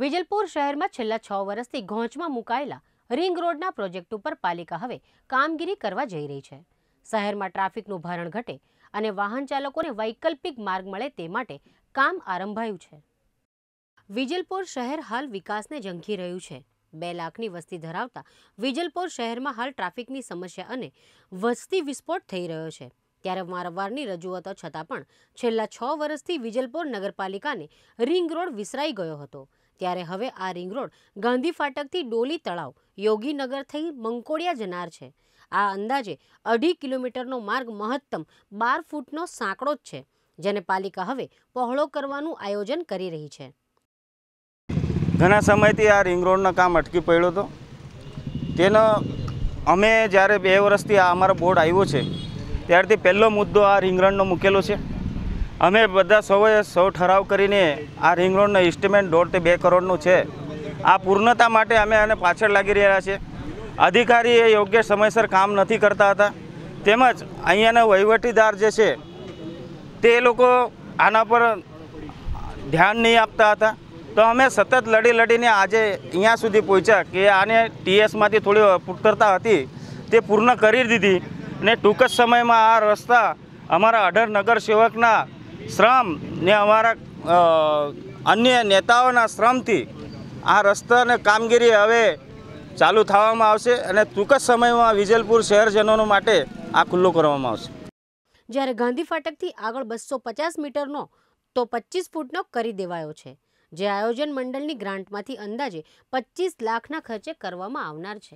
વિજલપુર શહેરમાં છેલ્લા છ વર્ષથી ઘોંચમાં મુકાયેલા રિંગ રોડના પ્રોજેક્ટ ઉપર પાલિકા હવે કામગીરી કરવા જઈ રહી છે શહેરમાં ટ્રાફિકનું ભારણ ઘટે અને વાહન ચાલકોને વૈકલ્પિક માર્ગ મળે તે માટે કામ આરંભાયું છે વિજલપુર શહેર હાલ વિકાસને ઝંખી રહ્યું છે બે લાખની વસ્તી ધરાવતા વિજલપુર શહેરમાં હાલ ટ્રાફિકની સમસ્યા અને વસ્તી વિસ્ફોટ થઈ રહ્યો છે ત્યારે વારંવારની રજૂઆતો છતાં પણ છેલ્લા છ વર્ષથી વિજલપુર નગરપાલિકાને રિંગ રોડ વિસરાઈ ગયો હતો ત્યારે હવે આ રિંગ રોડ ગાંધી ફાટકથી ડોલી તળાવ યોગીનગર થઈ મંકોડિયા જનાર છે આ અંદાજે અઢી કિલોમીટરનો માર્ગ મહત્તમ બાર ફૂટનો સાંકડો જ છે જેને પાલિકા હવે પહોળો કરવાનું આયોજન કરી રહી છે ઘણા સમયથી આ રિંગ રોડનું કામ અટકી પડ્યો હતો તેનો અમે જ્યારે બે વર્ષથી આ અમારો બોર્ડ આવ્યો છે ત્યારથી પહેલો મુદ્દો આ રિંગરણનો મૂકેલો છે અમે બધા સૌએ સૌ ઠરાવ કરીને આ રિંગ રોડનો ઇસ્ટિમેન્ટ દોઢથી બે કરોડનું છે આ પૂર્ણતા માટે અમે આને પાછળ લાગી રહ્યા છીએ અધિકારી એ યોગ્ય સમયસર કામ નથી કરતા હતા તેમજ અહીંયાના વહીવટીદાર જે છે તે લોકો આના પર ધ્યાન નહીં આપતા હતા તો અમે સતત લડી લડીને આજે અહીંયા સુધી પહોંચ્યા કે આને ટીએસમાંથી થોડી પૂર્તરતા હતી તે પૂર્ણ કરી દીધી અને ટૂંક જ સમયમાં આ રસ્તા અમારા અઢળ નગર સેવકના શ્રમ ને અમારા અન્ય નેતાઓના શ્રમથી આ રસ્તાને કામગીરી હવે ચાલુ થવામાં આવશે અને ટૂંક જ સમયમાં વિજલપુર શહેરજનો માટે આ ખુલ્લું કરવામાં આવશે જ્યારે ગાંધી ફાટકથી આગળ બસો પચાસ મીટરનો તો પચીસ ફૂટનો કરી દેવાયો છે જે આયોજન મંડળની ગ્રાન્ટમાંથી અંદાજે પચીસ લાખના ખર્ચે કરવામાં આવનાર છે